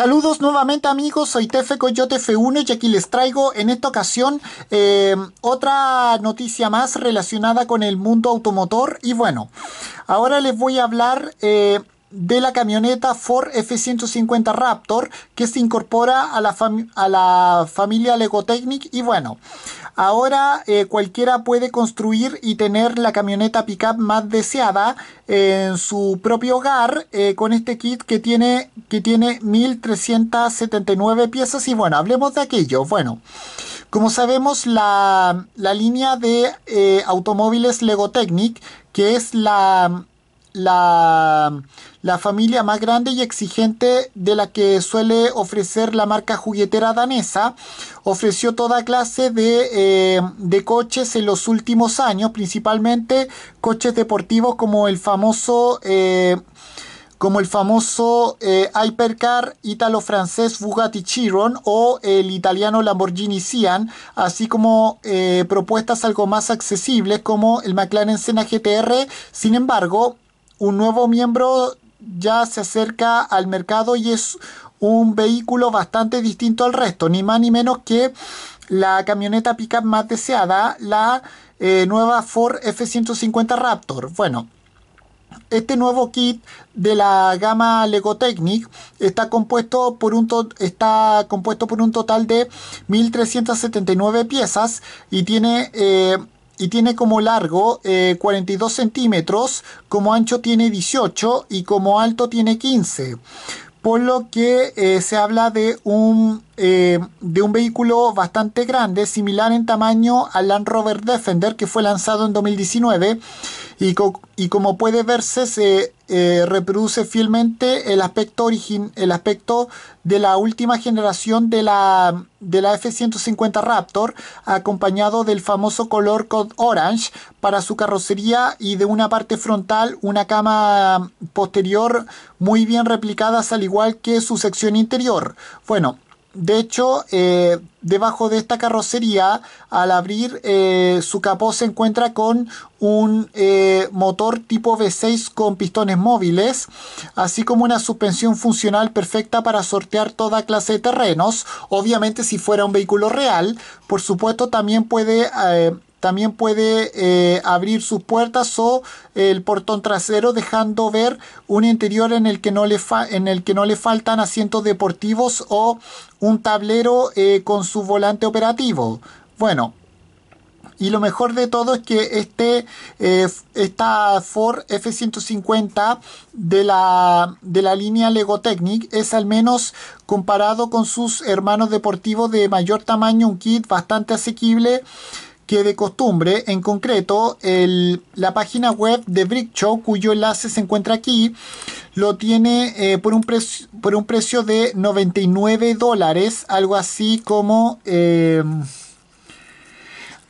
Saludos nuevamente amigos, soy Tefe Coyote F1 y aquí les traigo en esta ocasión em, otra noticia más relacionada con el mundo automotor y bueno, ahora les voy a hablar... Eh, de la camioneta Ford F-150 Raptor que se incorpora a la, a la familia Legotechnic y bueno, ahora eh, cualquiera puede construir y tener la camioneta pickup más deseada en su propio hogar eh, con este kit que tiene, que tiene 1379 piezas y bueno, hablemos de aquello, bueno. Como sabemos, la, la línea de eh, automóviles automóviles Technic que es la, la, familia más grande y exigente de la que suele ofrecer la marca juguetera danesa. Ofreció toda clase de, eh, coches en los últimos años, principalmente coches deportivos como el famoso... Eh, como el famoso eh, hypercar italo francés Bugatti Chiron o el italiano Lamborghini Sian, así como propuestas algo más accesibles como el McLaren Senna GTR. Sin embargo, un nuevo miembro ya se acerca al mercado y es un vehículo bastante distinto al resto, ni más ni menos que la camioneta pickup más deseada, la eh, nueva Ford F-150 Raptor. Bueno, este nuevo kit de la gama Lego está compuesto por un, está compuesto por un total de 1.379 piezas y tiene... Eh, y tiene como largo 42 eh, centímetros, como ancho tiene 18 y como alto tiene 15. Por lo que eh, se habla de un, eh, de un vehículo bastante grande, similar en tamaño al Land Rover Defender que fue lanzado en 2019 y, como puede verse, se eh, reproduce fielmente el aspecto, el aspecto de la última generación de la, de la F-150 Raptor, acompañado del famoso color Code Orange para su carrocería y de una parte frontal, una cama posterior muy bien replicadas, al igual que su sección interior. Bueno, de hecho, eh, debajo de esta carrocería, al abrir eh, su capó, se encuentra con un eh, motor tipo V6 con pistones móviles, así como una suspensión funcional perfecta para sortear toda clase de terrenos. Obviamente, si fuera un vehículo real, por supuesto, también puede también puede eh, abrir sus puertas o el portón trasero dejando ver un interior en el que no le, en el que no le faltan asientos deportivos o un tablero eh, con su volante operativo. Bueno, y lo mejor de todo es que este, eh, esta Ford F-150 de la, línea Lego línea es al menos comparado con sus hermanos deportivos de mayor tamaño un kit bastante asequible que de costumbre, en concreto el, la página web de Brick Show, cuyo enlace se encuentra aquí, lo tiene eh, por, un precio, por un precio de 99 dólares, algo así como... Eh,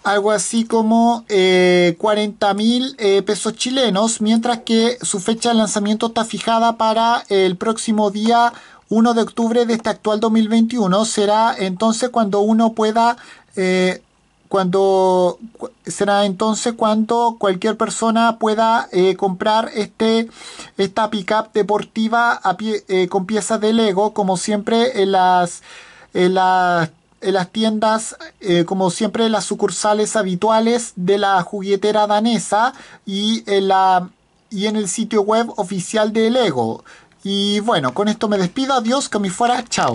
algo así como 40 eh, mil pesos chilenos, mientras que su fecha de lanzamiento está fijada para el próximo día 1 de octubre de este actual 2021. Será entonces cuando uno pueda cuando será entonces cuando cualquier persona pueda eh, comprar este esta pickup deportiva eh, con piezas de Lego como siempre en las en las, en las tiendas eh, como siempre en las sucursales habituales de la juguetera danesa y en la y en el sitio web oficial de Lego y bueno con esto me despido adiós que me fuera chao